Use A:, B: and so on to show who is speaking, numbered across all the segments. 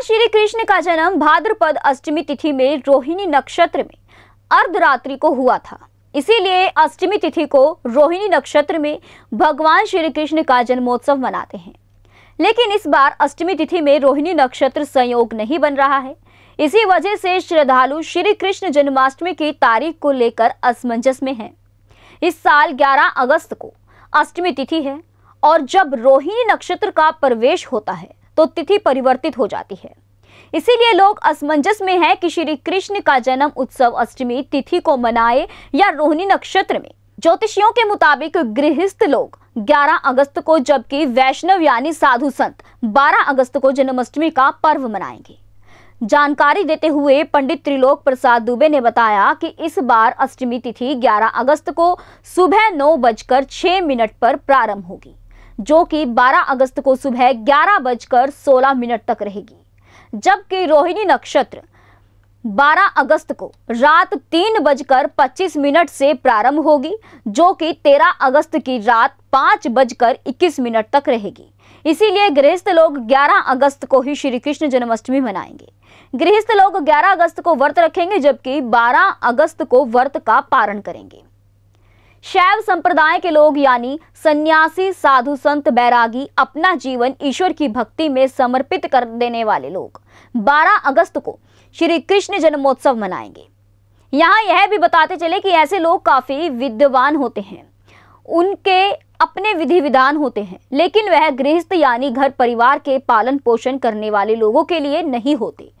A: भगवान श्री कृष्ण का जन्म भाद्रपद अष्टमी तिथि में रोहिणी नक्षत्र में अर्धरात्रि को हुआ था इसीलिए अष्टमी तिथि को रोहिणी नक्षत्र में भगवान श्री कृष्ण का जन्मोत्सव मनाते हैं लेकिन इस बार अष्टमी तिथि में रोहिणी नक्षत्र संयोग नहीं बन रहा है इसी वजह से श्रद्धालु श्री कृष्ण जन्माष्टमी की तारीख को लेकर असमंजस में हैं इस साल 11 अगस्त को अष्टमी तिथि है और जब रोहिणी नक्षत्र का प्रवेश होता है तो तिथि परिवर्तित हो जाती है इसीलिए लोग असमंजस में हैं कि श्री कृष्ण का जन्म उत्सव अष्टमी तिथि को मनाए या रोहिणी नक्षत्र में ज्योतिषियों के मुताबिक गृहस्थ लोग 11 अगस्त को जबकि वैष्णव यानी साधु संत 12 अगस्त को जन्माष्टमी का पर्व मनाएंगे जानकारी देते हुए पंडित त्रिलोक प्रसाद दुबे ने बताया कि इस बार अष्टमी तिथि 11 अगस्त को सुबह नौ बजकर छह मिनट पर प्रारंभ होगी जो कि 12 अगस्त को सुबह ग्यारह बजकर सोलह मिनट तक रहेगी जबकि रोहिणी नक्षत्र 12 अगस्त को रात तीन बजकर पच्चीस मिनट से प्रारंभ होगी जो कि 13 अगस्त की रात पाँच बजकर इक्कीस मिनट तक रहेगी इसीलिए गृहस्थ लोग 11 अगस्त को ही श्री कृष्ण जन्माष्टमी मनाएंगे गृहस्थ लोग 11 अगस्त को व्रत रखेंगे जबकि 12 अगस्त को व्रत का पारण करेंगे शैव संप्रदाय के लोग यानी सन्यासी साधु संत बैरागी अपना जीवन ईश्वर की भक्ति में समर्पित कर देने वाले लोग 12 अगस्त को श्री कृष्ण जन्मोत्सव मनाएंगे यहाँ यह भी बताते चले कि ऐसे लोग काफ़ी विद्वान होते हैं उनके अपने विधि विधान होते हैं लेकिन वह गृहस्थ यानी घर परिवार के पालन पोषण करने वाले लोगों के लिए नहीं होते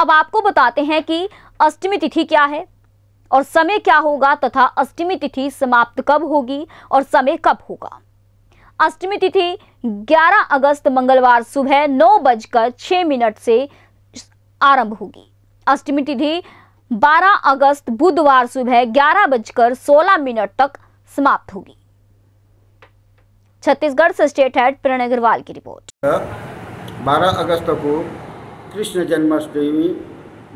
A: अब आपको बताते हैं कि अष्टमी तिथि क्या है और समय क्या होगा तथा अष्टमी तिथि समाप्त कब होगी और समय कब होगा अष्टमी तिथि 11 अगस्त मंगलवार सुबह नौ बजकर छ मिनट से आरंभ होगी अष्टमी तिथि 12 अगस्त बुधवार सुबह ग्यारह बजकर सोलह मिनट तक समाप्त होगी छत्तीसगढ़ से स्टेट हेड प्रणय अग्रवाल की रिपोर्ट
B: 12 अगस्त को कृष्ण जन्माष्टमी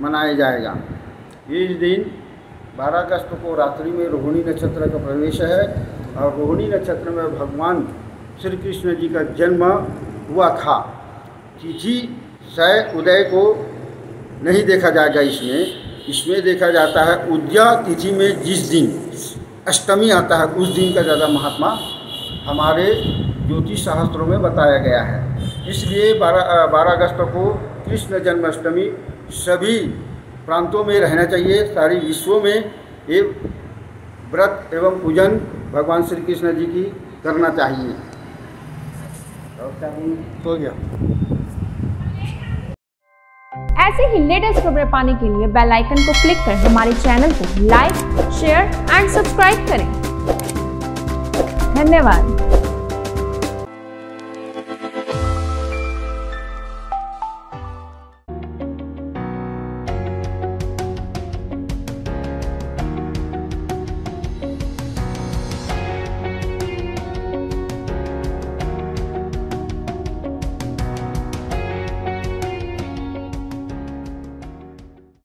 B: मनाया जाएगा इस दिन बारह अगस्त को रात्रि में रोहिणी नक्षत्र का प्रवेश है और रोहिणी नक्षत्र में भगवान श्री कृष्ण जी का जन्म हुआ था तिथि सह उदय को नहीं देखा जाएगा इसमें इसमें देखा जाता है उद्या तिथि में जिस दिन अष्टमी आता है उस दिन का ज़्यादा महात्मा हमारे ज्योतिष शास्त्रों में बताया गया है इसलिए बारह बारह अगस्त को कृष्ण जन्माष्टमी सभी प्रांतों में रहना चाहिए सारी विश्व में ये व्रत एवं पूजन भगवान श्री कृष्ण जी की करना चाहिए हो गया
A: ऐसे ही लेटेस्ट खबरें पाने के लिए बेल आइकन को क्लिक कर हमारे चैनल को लाइक शेयर एंड सब्सक्राइब करें धन्यवाद